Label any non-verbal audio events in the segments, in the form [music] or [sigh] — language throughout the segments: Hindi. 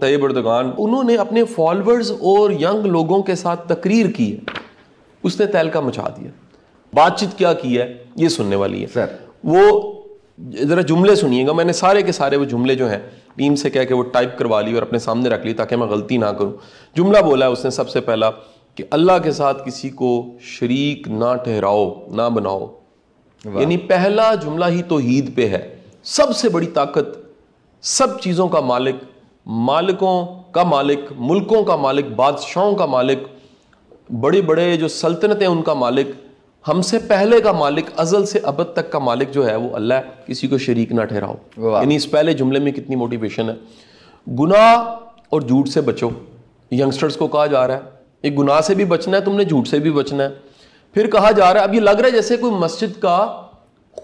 तयब अर्दगान उन्होंने अपने फॉलोअर्स और यंग लोगों के साथ तकरीर की है उसने तहलका मचा दिया बातचीत क्या की है ये सुनने वाली है सर वो ज़रा जुमले सुनिएगा मैंने सारे के सारे वो जुमले जो हैं टीम से कह के वो टाइप करवा ली और अपने सामने रख ली ताकि मैं गलती ना करूं जुमला बोला है उसने सबसे पहला कि अल्लाह के साथ किसी को शरीक ना ठहराओ ना बनाओ यानी पहला जुमला ही तोहीद पे है सबसे बड़ी ताकत सब चीज़ों का मालिक मालिकों का मालिक मुल्कों का मालिक बादशाहों का मालिक बड़ी बड़े जो सल्तनतें उनका मालिक हमसे पहले का मालिक अजल से अब तक का मालिक जो है वो अल्लाह किसी को शरीक ना ठहराओ यानी इस पहले जुमले में कितनी मोटिवेशन है गुनाह और झूठ से बचो यंगस्टर्स को कहा जा रहा है एक गुनाह से भी बचना है तुमने झूठ से भी बचना है फिर कहा जा रहा है अब ये लग रहा है जैसे कोई मस्जिद का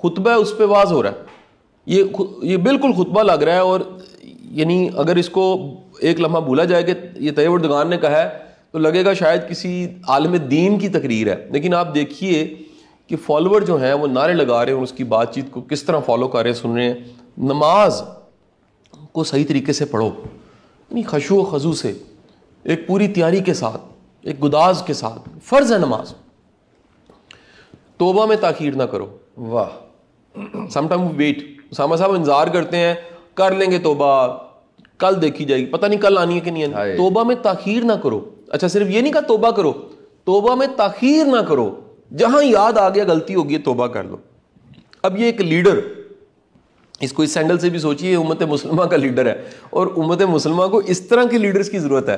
खुतबा उस पर वाज हो रहा है ये ये बिल्कुल खुतबा लग रहा है और यानी अगर इसको एक लम्हा भूला जाए कि ये तयबुर्दगान ने कहा है तो लगेगा शायद किसी आलम दीन की तकरीर है लेकिन आप देखिए कि फॉलोअर जो हैं वो नारे लगा रहे हैं और उसकी बातचीत को किस तरह फॉलो कर रहे हैं सुन रहे हैं नमाज को सही तरीके से पढ़ो यानी खशो खजू से एक पूरी तैयारी के साथ एक गुदाज के साथ फ़र्ज़ है नमाज तोबा में ताखीर ना करो वाह समाइम [clears throat] वेट उसामा साहब इंतज़ार करते हैं कर लेंगे तोबा कल देखी जाएगी पता नहीं कल आनी है कि नहीं आनी तोबा में ताखीर ना करो अच्छा सिर्फ ये नहीं कहा तोबा करो तोबा में ताखीर ना करो जहां याद आ गया गलती होगी तोबा कर लो अब ये एक लीडर इसको इस सैंडल से भी सोचिए उम्मत मुसलमा का लीडर है और उम्मत मुसलमा को इस तरह के लीडर्स की ज़रूरत है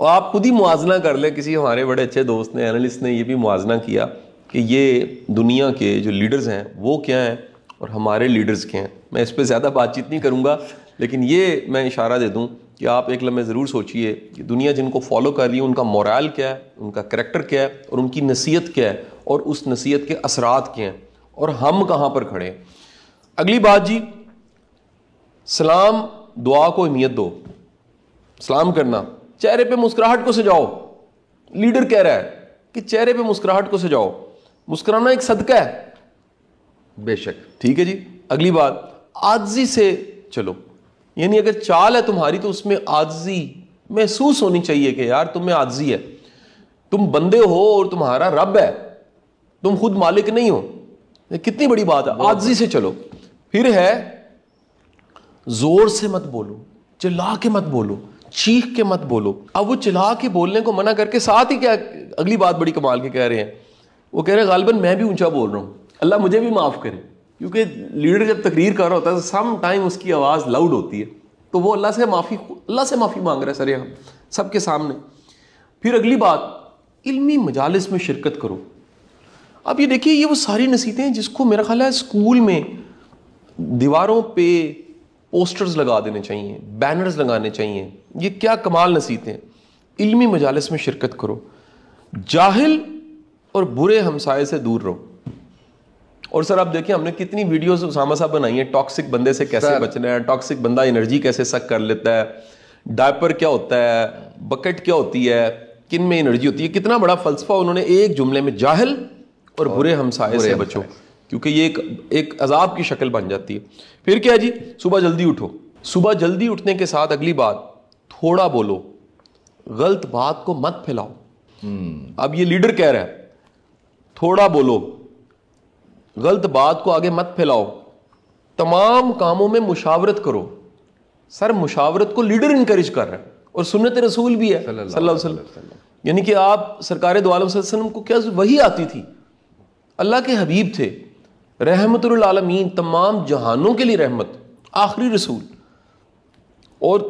और आप खुद ही मुआजना कर ले किसी हमारे बड़े अच्छे दोस्त ने एनालिस्ट ने ये भी मुआजना किया कि ये दुनिया के जो लीडर्स हैं वो क्या हैं और हमारे लीडर्स क्या हैं मैं इस पर ज़्यादा बातचीत नहीं करूँगा लेकिन ये मैं इशारा दे दूँ कि आप एक लम्हे ज़रूर सोचिए कि दुनिया जिनको फॉलो कर रही है उनका मोरल क्या है उनका करेक्टर क्या है और उनकी नसीहत क्या है और उस नसीहत के असरात क्या हैं और हम कहाँ पर खड़े हैं अगली बात जी सलाम दुआ को अहमियत दो सलाम करना चेहरे पे मुस्कुराहट को सजाओ लीडर कह रहा है कि चेहरे पे मुस्कुराहट को सजाओ मुस्कुराना एक सदका है बेशक ठीक है जी अगली बात आजी से चलो यानी अगर चाल है तुम्हारी तो उसमें आजी महसूस होनी चाहिए कि यार तुम्हें आजी है तुम बंदे हो और तुम्हारा रब है तुम खुद मालिक नहीं हो कितनी बड़ी बात है आजी से चलो फिर है जोर से मत बोलो चिल्ला के मत बोलो चीख के मत बोलो अब वो चिल्ला के बोलने को मना करके साथ ही क्या अगली बात बड़ी कमाल के कह रहे हैं वो कह रहे हैं गालबन मैं भी ऊंचा बोल रहा हूं अल्लाह मुझे भी माफ़ करे क्योंकि लीडर जब तकरीर कर रहा होता है तो सम टाइम उसकी आवाज़ लाउड होती है तो वो अल्लाह से माफ़ी अल्लाह से माफ़ी मांग रहा है सर यहाँ सब के सामने फिर अगली बात इल्मी मजालस में शिरकत करो अब ये देखिए ये वो सारी नसीहतें जिसको मेरा ख्याल है स्कूल में दीवारों पे पोस्टर्स लगा देने चाहिए बैनर्स लगाने चाहिए ये क्या कमाल नसीहतें इल्मी मजालस में शिरकत करो जाहिल और बुरे हमसाए से दूर रहो और सर आप देखिए हमने कितनी वीडियोस उसामा साहब बनाई है टॉक्सिक बंदे से कैसे बचना है टॉक्सिक बंदा एनर्जी कैसे सक कर लेता है डायपर क्या होता है बकेट क्या होती है किन में एनर्जी होती है कितना बड़ा फलसफा उन्होंने एक जुमले में जाहल और, और बुरे हमसाए से बचो क्योंकि ये एक एक अजाब की शक्ल बन जाती है फिर क्या जी सुबह जल्दी उठो सुबह जल्दी उठने के साथ अगली बात थोड़ा बोलो गलत बात को मत फैलाओ हम्म। अब ये लीडर कह रहा है थोड़ा बोलो गलत बात को आगे मत फैलाओ तमाम कामों में मुशावरत करो सर मुशावरत को लीडर इनक्रेज कर रहे हैं और सुनत रसूल भी है सल्लल्लाहु यानी कि आप सरकार दोआलम को क्या वही आती थी अल्लाह के हबीब थे आलमीन तमाम जहानों के लिए रहमत आखिरी रसूल और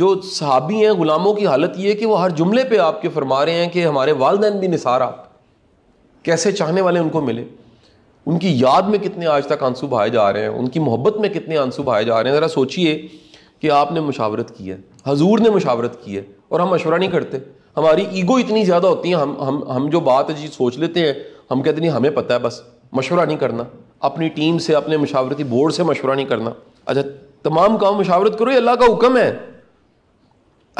जो सहाबी हैं गुलामों की हालत यह है कि वो हर जुमले पे आपके फरमा रहे हैं कि हमारे वालदेन भी निसार आप कैसे चाहने वाले उनको मिले उनकी याद में कितने आज तक आंसू बहाए जा रहे हैं उनकी मोहब्बत में कितने आंसू बहाए जा रहे हैं ज़रा सोचिए कि आपने मुशावरत की है हजूर ने मुशावरत की है और हम मशवरा नहीं करते हमारी ईगो इतनी ज़्यादा होती है हम हम हम जो बात जी सोच लेते हैं हम कहते नहीं हमें पता है बस मशवरा नहीं करना अपनी टीम से अपने मशावरती बोर्ड से मशवरा नहीं करना अच्छा तमाम काम मशावरत करो ये अल्लाह का हुक्म है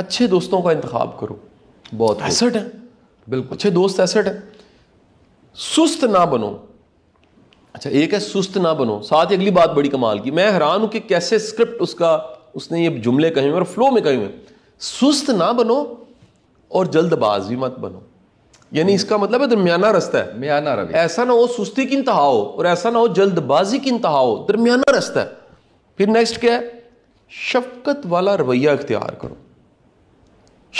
अच्छे दोस्तों का इंतखब करो बहुत एसेट है बिल्कुल अच्छे दोस्त एसेट है सुस्त ना बनो अच्छा एक है सुस्त ना बनो साथ ही अगली बात बड़ी कमाल की मैं हैरान हूं कि कैसे स्क्रिप्ट उसका उसने ये जुमले कहे हुए और फ्लो में कहे हुए सुस्त ना बनो और जल्दबाज भी मत बनो यानी हम्म। इसका मतलब है दरमियाना रास्ता है मियाना रवि ऐसा ना हो सुस्ती की इंतहा हो और ऐसा ना हो जल्दबाजी की इंतहा हो दरमियाना रास्ता है फिर नेक्स्ट क्या है शफकत वाला रवैया इख्तियार करो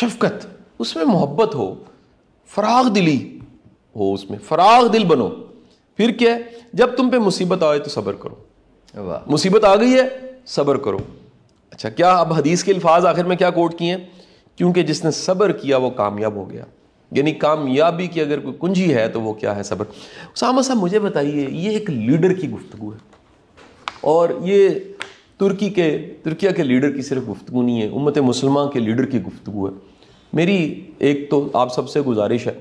शफकत उसमें मोहब्बत हो फराग दिली हो उसमें फराग दिल बनो फिर क्या है जब तुम पे मुसीबत आए तो सब्र करो वाह मुसीबत आ गई है सब्र करो अच्छा क्या अब हदीस के अल्फाज आखिर में क्या कोट किए हैं क्योंकि जिसने सब्र किया वो कामयाब हो गया यानी कामयाबी की अगर कोई कुंजी है तो वो क्या है सब्र सामा साहब मुझे बताइए ये एक लीडर की गुफ्तु है और ये तुर्की के तुर्किया के लीडर की सिर्फ गुफ्तु नहीं है उम्मत मुसलमान के लीडर की गुफ्तु है मेरी एक तो आप सबसे गुजारिश है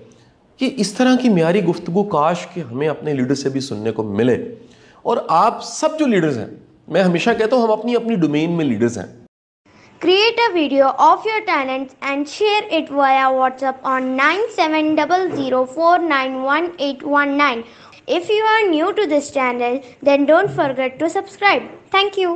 कि इस तरह की म्यारी गुफ्तु काश के हमें अपने लीडर से भी सुनने को मिले और आप सब जो लीडर्स हैं मैं हमेशा कहता हूँ हम अपनी अपनी डोमेन में लीडर्स हैं create a video of your talents and share it via WhatsApp on nine seven double zero four nine one eight one nine if you are new to this channel then don't forget to subscribe thank you